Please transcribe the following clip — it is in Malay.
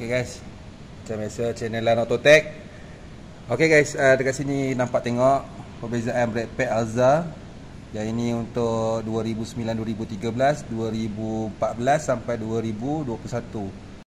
Okay guys Macam biasa channel lah Nototech Okay guys uh, Dekat sini nampak tengok Perbezaan breakpad Alza Yang ini untuk 2009-2013 2014 sampai 2021